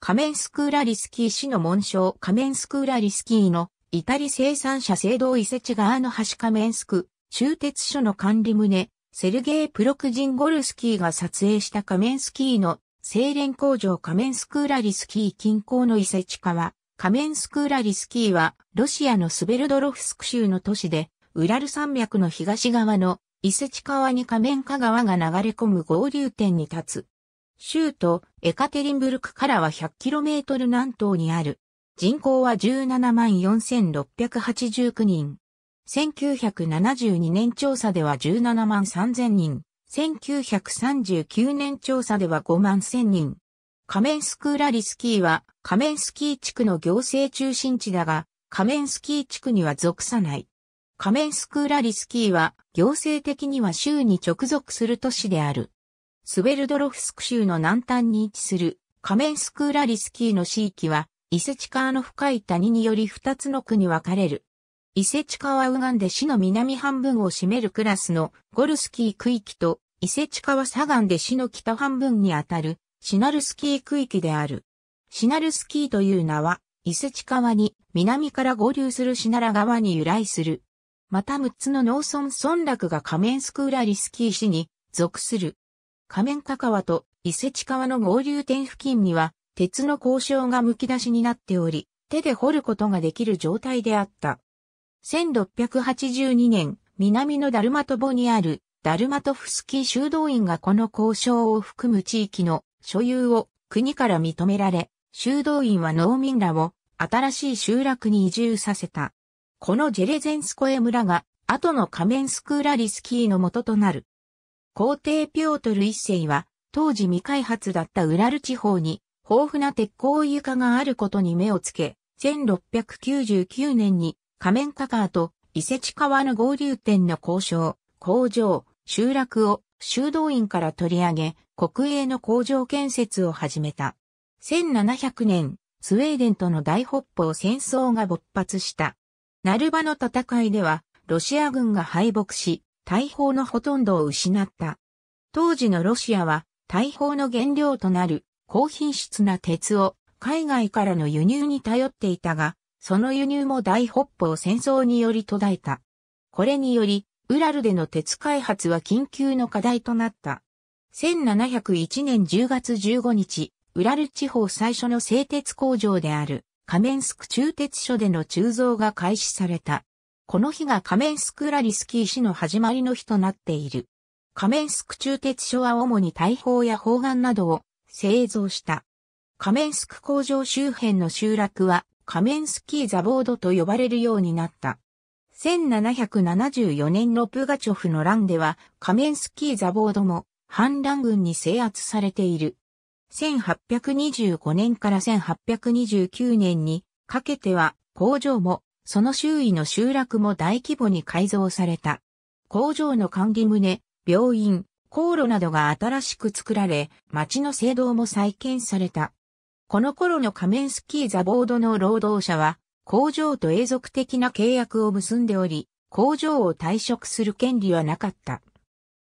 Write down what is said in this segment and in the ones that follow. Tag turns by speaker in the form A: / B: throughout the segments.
A: カメンスクーラリスキー市の紋章カメンスクーラリスキーのイタリ生産者制度伊勢地の橋カメンスク、終鉄所の管理棟、セルゲイ・プロクジンゴルスキーが撮影したカメンスキーの精錬工場カメンスクーラリスキー近郊の伊勢地川、カメンスクーラリスキーはロシアのスベルドロフスク州の都市で、ウラル山脈の東側の伊勢地川にカメンカ川が流れ込む合流点に立つ州都エカテリンブルクからは 100km 南東にある。人口は174,689人。1972年調査では17万3000人。1939年調査では5万1000人。仮面スクーラリスキーは仮面スキー地区の行政中心地だが、仮面スキー地区には属さない。仮面スクーラリスキーは行政的には州に直属する都市である。スベルドロフスク州の南端に位置するカメンスクーラリスキーの地域は、伊勢地川の深い谷により二つの区に分かれる。伊勢地は右岸で市の南半分を占めるクラスのゴルスキー区域と、伊勢地は左岸で市の北半分にあたるシナルスキー区域である。シナルスキーという名は、伊勢地川に南から合流するシナラ川に由来する。また6つの農村村落が仮面スクーラリスキー市に属する。仮面高川と伊勢地川の合流点付近には、鉄の交渉が剥き出しになっており、手で掘ることができる状態であった。1682年、南のダルマトボにあるダルマトフスキー修道院がこの交渉を含む地域の所有を国から認められ、修道院は農民らを新しい集落に移住させた。このジェレゼンスコエ村が後の仮面スクーラリスキーの元となる。皇帝ピョートル一世は、当時未開発だったウラル地方に、豊富な鉄鋼床があることに目をつけ、1699年に、仮面カカーと伊勢地川の合流点の交渉、工場、集落を修道院から取り上げ、国営の工場建設を始めた。1700年、スウェーデンとの大北方戦争が勃発した。ナルバの戦いでは、ロシア軍が敗北し、大砲のほとんどを失った。当時のロシアは大砲の原料となる高品質な鉄を海外からの輸入に頼っていたが、その輸入も大北方戦争により途絶えた。これにより、ウラルでの鉄開発は緊急の課題となった。1701年10月15日、ウラル地方最初の製鉄工場である、カメンスク中鉄所での鋳造が開始された。この日がカメンスク・ラリスキー市の始まりの日となっている。カメンスク中鉄所は主に大砲や砲丸などを製造した。カメンスク工場周辺の集落はカメンスキーザボードと呼ばれるようになった。1774年のプガチョフの乱では、カメンスキーザボードも反乱軍に制圧されている。1825年から1829年にかけては工場もその周囲の集落も大規模に改造された。工場の管理棟、病院、航路などが新しく作られ、町の制度も再建された。この頃の仮面スキーザボードの労働者は、工場と永続的な契約を結んでおり、工場を退職する権利はなかった。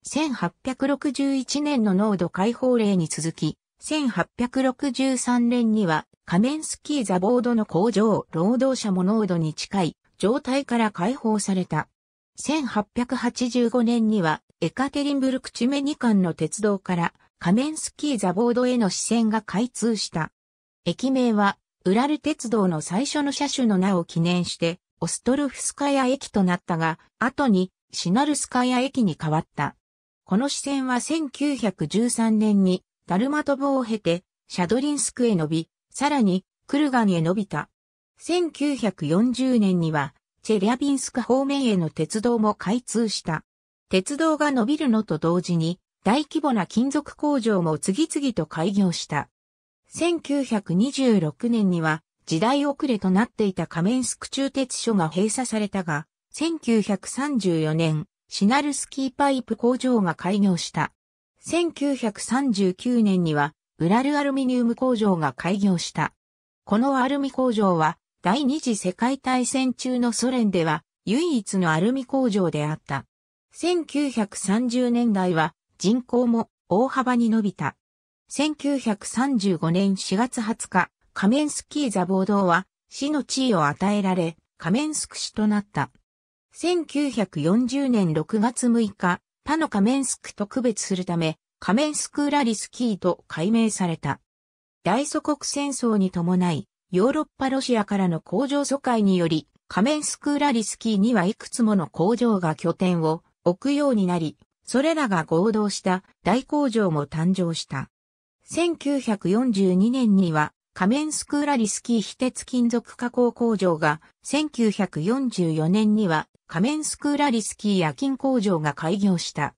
A: 1861年の濃度解放令に続き、1863年には、仮面スキーザボードの工場、労働者濃度に近い状態から解放された。1885年には、エカテリンブルクチメニ間の鉄道から、仮面スキーザボードへの支線が開通した。駅名は、ウラル鉄道の最初の車種の名を記念して、オストルフスカヤ駅となったが、後にシナルスカヤ駅に変わった。この支線は1913年にダルマトボを経て、シャドリンスクへ伸び、さらに、クルガンへ伸びた。1940年には、チェリャビンスク方面への鉄道も開通した。鉄道が伸びるのと同時に、大規模な金属工場も次々と開業した。1926年には、時代遅れとなっていたカメンスク中鉄所が閉鎖されたが、1934年、シナルスキーパイプ工場が開業した。1939年には、ウラルアルミニウム工場が開業した。このアルミ工場は、第二次世界大戦中のソ連では、唯一のアルミ工場であった。1930年代は、人口も大幅に伸びた。1935年4月20日、カメンスキーザ暴動は、死の地位を与えられ、カメンスク氏となった。1940年6月6日、他のカメンスクと区別するため、カメンスク・ーラリスキーと改名された。大祖国戦争に伴い、ヨーロッパロシアからの工場疎開により、カメンスク・ーラリスキーにはいくつもの工場が拠点を置くようになり、それらが合同した大工場も誕生した。1942年には仮面スクーラリスキー非鉄金属加工工場が、1944年には仮面スクーラリスキー夜勤工場が開業した。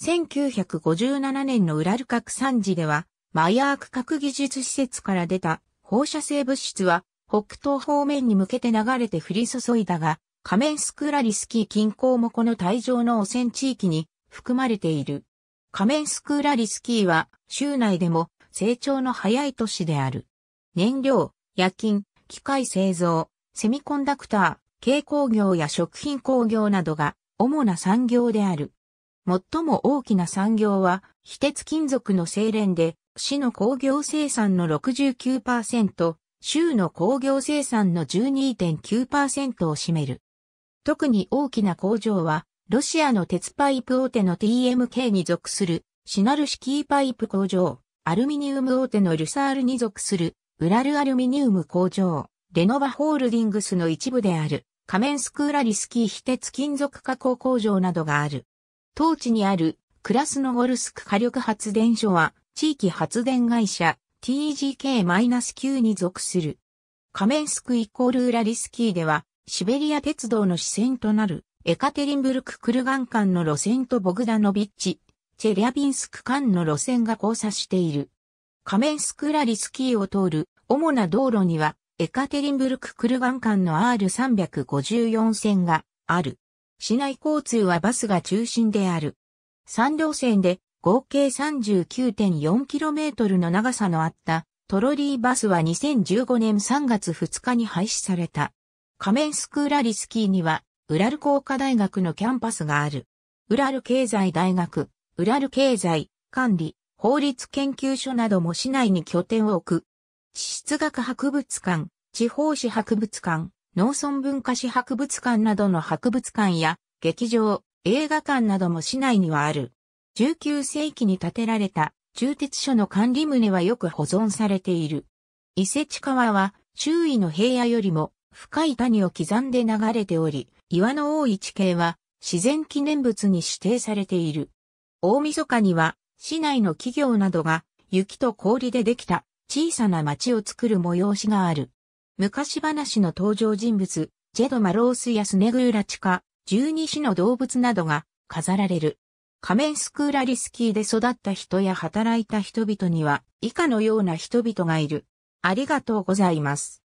A: 1957年のウラル核産地では、マヤーク核技術施設から出た放射性物質は北東方面に向けて流れて降り注いだが、仮面スクーラリスキー近郊もこの退場の汚染地域に含まれている。仮面スクーラリスキーは州内でも成長の早い都市である。燃料、夜勤、機械製造、セミコンダクター、軽工業や食品工業などが主な産業である。最も大きな産業は、非鉄金属の精錬で、市の工業生産の69%、州の工業生産の12.9%を占める。特に大きな工場は、ロシアの鉄パイプ大手の TMK に属する、シナルシキーパイプ工場、アルミニウム大手のルサールに属する、ウラルアルミニウム工場、レノバホールディングスの一部である、カメンスクーラリスキー非鉄金属加工工場などがある。当地にあるクラスノゴルスク火力発電所は地域発電会社 TGK-9 に属する。カメンスクイコールウラリスキーではシベリア鉄道の支線となるエカテリンブルククルガン間の路線とボグダノビッチ、チェリャビンスク間の路線が交差している。仮面スクラリスキーを通る主な道路にはエカテリンブルク・クルガン間の R354 線がある。市内交通はバスが中心である。3両線で合計 39.4km の長さのあったトロリーバスは2015年3月2日に廃止された。仮面スクーラリスキーには、ウラル工科大学のキャンパスがある。ウラル経済大学、ウラル経済、管理、法律研究所なども市内に拠点を置く。地質学博物館、地方史博物館、農村文化史博物館などの博物館や劇場、映画館なども市内にはある。19世紀に建てられた鋳鉄所の管理棟はよく保存されている。伊勢地川は周囲の平野よりも深い谷を刻んで流れており、岩の多い地形は自然記念物に指定されている。大晦日には市内の企業などが雪と氷でできた小さな町を作る催しがある。昔話の登場人物、ジェド・マロースやスネグーラチカ、十二種の動物などが飾られる。仮面スクーラリスキーで育った人や働いた人々には以下のような人々がいる。ありがとうございます。